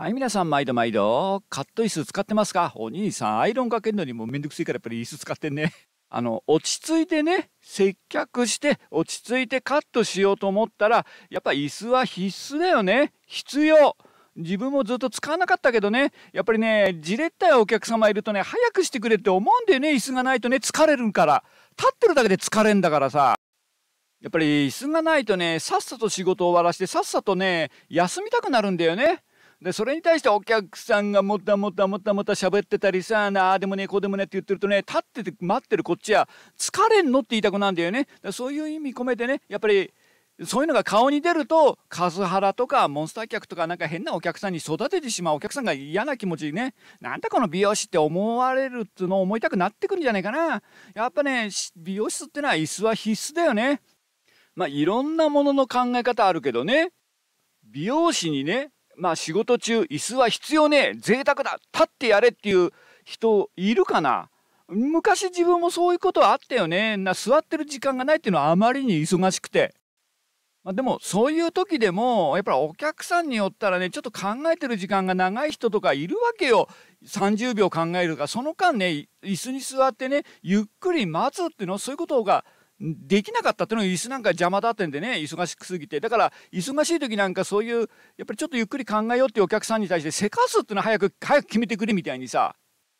はい、皆さん、毎度毎度、カット椅子使ってますかお兄さん、アイロンかけるのにもめんどくさいからやっぱり椅子使ってんね。あの、落ち着いてね、接客して、落ち着いてカットしようと思ったら、やっぱ椅子は必須だよね。必要。自分もずっと使わなかったけどね、やっぱりね、じれったいお客様いるとね、早くしてくれって思うんだよね、椅子がないとね、疲れるから。立ってるだけで疲れんだからさ。やっぱり椅子がないとね、さっさと仕事終わらして、さっさとね、休みたくなるんだよね。でそれに対してお客さんがもたもたもたもた喋ってたりさああでもねこうでもねって言ってるとね立ってて待ってるこっちは疲れんのって言いたくなんだよねだそういう意味込めてねやっぱりそういうのが顔に出るとカズハラとかモンスター客とかなんか変なお客さんに育ててしまうお客さんが嫌な気持ちにねなんだこの美容師って思われるっていうのを思いたくなってくんじゃないかなやっぱね美容室ってのは椅子は必須だよねまあいろんなものの考え方あるけどね美容師にねまあ仕事中椅子は必要ねえ贅沢だ立ってやれっていう人いるかな昔自分もそういうことはあったよねな座ってる時間がないっていうのはあまりに忙しくて、まあ、でもそういう時でもやっぱりお客さんによったらねちょっと考えてる時間が長い人とかいるわけよ30秒考えるとかその間ね椅子に座ってねゆっくり待つっていうのそういうことができなかったっていうのは椅子なんか邪魔だってんでね忙しくすぎてだから忙しい時なんかそういうやっぱりちょっとゆっくり考えようっていうお客さんに対してせかすっていうのは早く早く決めてくれみたいにさ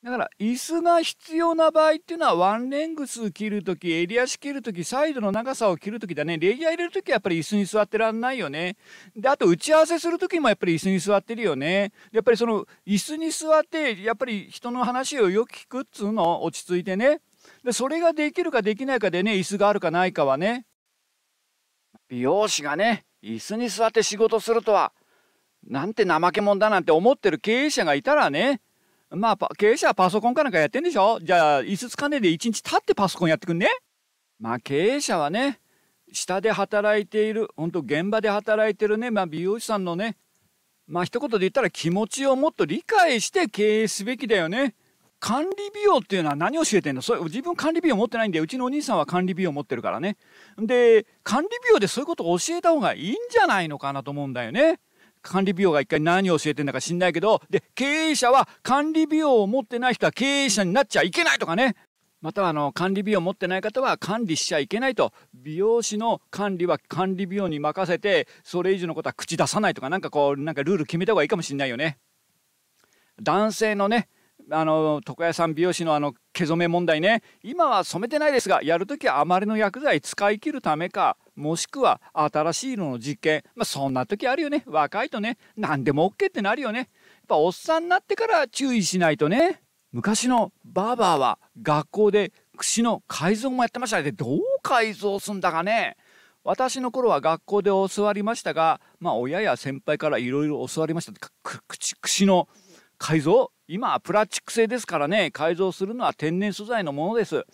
だから椅子が必要な場合っていうのはワンレングス切るとき襟足切るときサイドの長さを切るときだねレイヤー入れるときはやっぱり椅子に座ってらんないよねであと打ち合わせするときもやっぱり椅子に座ってるよねやっぱりその椅子に座ってやっぱり人の話をよく聞くっつうの落ち着いてねでそれができるかできないかでね椅子があるかないかはね美容師がね椅子に座って仕事するとはなんて怠け者だなんて思ってる経営者がいたらねまあ経営者はパソコンかなんかやってんでしょじゃあ椅子つかねえで一日経ってパソコンやってくんねまあ経営者はね下で働いている本当現場で働いてるね、まあ、美容師さんのねまあ一言で言ったら気持ちをもっと理解して経営すべきだよね。管理美容っていうのは何を教えてんのそれ自分管理美容持ってないんでうちのお兄さんは管理美容持ってるからねで管理美容でそういうことを教えた方がいいんじゃないのかなと思うんだよね管理美容が一回何を教えてんだか知んないけどで経営者は管理美容を持ってない人は経営者になっちゃいけないとかねまたはあの管理美容持ってない方は管理しちゃいけないと美容師の管理は管理美容に任せてそれ以上のことは口出さないとかなんかこうなんかルール決めた方がいいかもしんないよね男性のねあの床屋さん美容師のあの毛染め問題ね今は染めてないですがやるときはまりの薬剤使い切るためかもしくは新しいのの実験まあそんな時あるよね若いとね何でも OK ってなるよねやっぱおっさんになってから注意しないとね昔のバーバーは学校で櫛の改造もやってましたねどう改造すんだかね私の頃は学校で教わりましたが、まあ、親や先輩からいろいろ教わりましたくく口の改造今はプラスチック製ですからね改造するのは天然素材のものです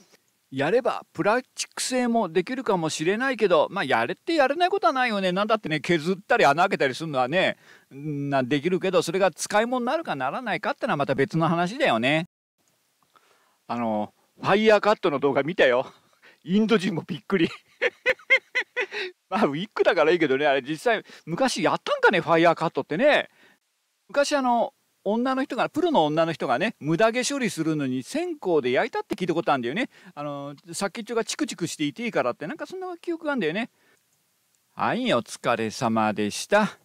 やればプラスチック製もできるかもしれないけどまあやれってやれないことはないよねなんだってね削ったり穴開けたりするのはねなできるけどそれが使い物になるかならないかってのはまた別の話だよねあのファイヤーカットの動画見たよインド人もびっくり まあウィッグだからいいけどねあれ実際昔やったんかねファイヤーカットってね昔あの女の人がプロの女の人がねムダ毛処理するのに線香で焼いたって聞いたことあるんだよねあのっちょがチクチクしていていいからってなんかそんな記憶があるんだよねはいお疲れ様でした